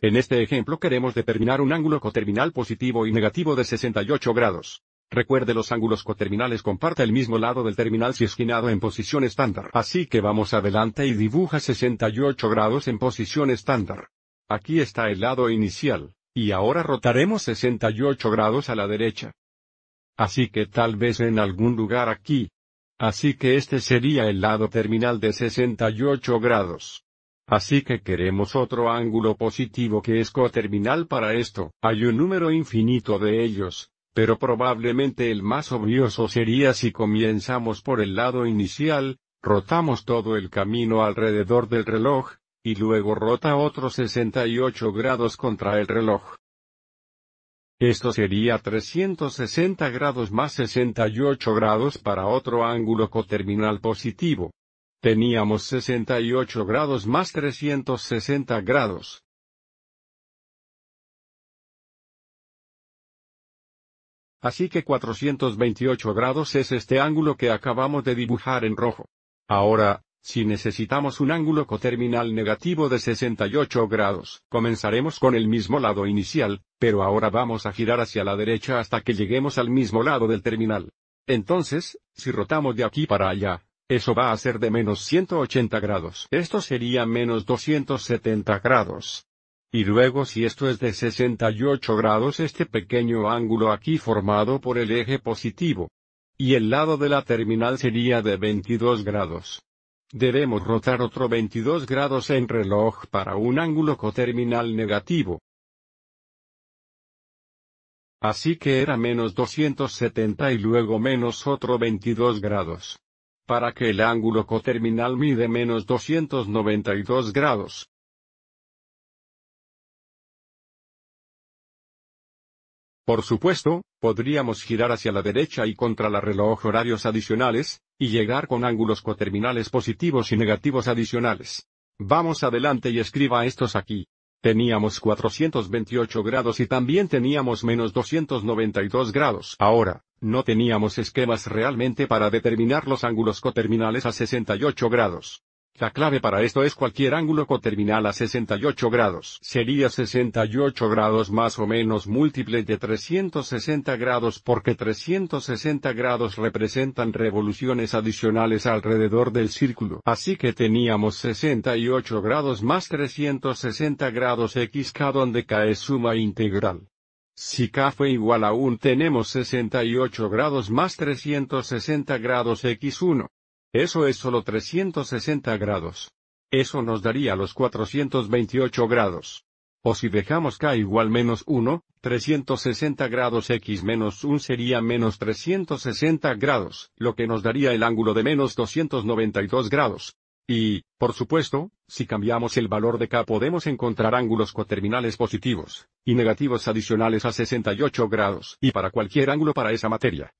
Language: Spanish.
En este ejemplo queremos determinar un ángulo coterminal positivo y negativo de 68 grados. Recuerde los ángulos coterminales comparte el mismo lado del terminal si esquinado en posición estándar. Así que vamos adelante y dibuja 68 grados en posición estándar. Aquí está el lado inicial, y ahora rotaremos 68 grados a la derecha. Así que tal vez en algún lugar aquí. Así que este sería el lado terminal de 68 grados. Así que queremos otro ángulo positivo que es coterminal para esto. Hay un número infinito de ellos, pero probablemente el más obvioso sería si comenzamos por el lado inicial, rotamos todo el camino alrededor del reloj, y luego rota otros 68 grados contra el reloj. Esto sería 360 grados más 68 grados para otro ángulo coterminal positivo. Teníamos 68 grados más 360 grados. Así que 428 grados es este ángulo que acabamos de dibujar en rojo. Ahora, si necesitamos un ángulo coterminal negativo de 68 grados, comenzaremos con el mismo lado inicial, pero ahora vamos a girar hacia la derecha hasta que lleguemos al mismo lado del terminal. Entonces, si rotamos de aquí para allá, eso va a ser de menos 180 grados. Esto sería menos 270 grados. Y luego si esto es de 68 grados este pequeño ángulo aquí formado por el eje positivo. Y el lado de la terminal sería de 22 grados. Debemos rotar otro 22 grados en reloj para un ángulo coterminal negativo. Así que era menos 270 y luego menos otro 22 grados para que el ángulo coterminal mide menos 292 grados. Por supuesto, podríamos girar hacia la derecha y contra la reloj horarios adicionales, y llegar con ángulos coterminales positivos y negativos adicionales. Vamos adelante y escriba estos aquí. Teníamos 428 grados y también teníamos menos 292 grados. Ahora, no teníamos esquemas realmente para determinar los ángulos coterminales a 68 grados. La clave para esto es cualquier ángulo coterminal a 68 grados. Sería 68 grados más o menos múltiple de 360 grados porque 360 grados representan revoluciones adicionales alrededor del círculo. Así que teníamos 68 grados más 360 grados x donde k es suma integral. Si K fue igual a 1 tenemos 68 grados más 360 grados X1. Eso es solo 360 grados. Eso nos daría los 428 grados. O si dejamos K igual menos 1, 360 grados X menos 1 sería menos 360 grados, lo que nos daría el ángulo de menos 292 grados. Y, por supuesto, si cambiamos el valor de K podemos encontrar ángulos coterminales positivos, y negativos adicionales a 68 grados, y para cualquier ángulo para esa materia.